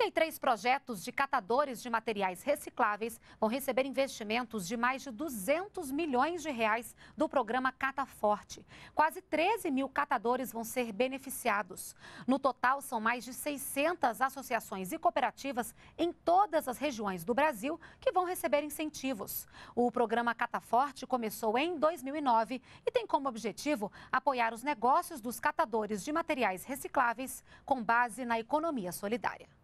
33 projetos de catadores de materiais recicláveis vão receber investimentos de mais de 200 milhões de reais do programa Cata Forte. Quase 13 mil catadores vão ser beneficiados. No total, são mais de 600 associações e cooperativas em todas as regiões do Brasil que vão receber incentivos. O programa Cata Forte começou em 2009 e tem como objetivo apoiar os negócios dos catadores de materiais recicláveis com base na economia solidária.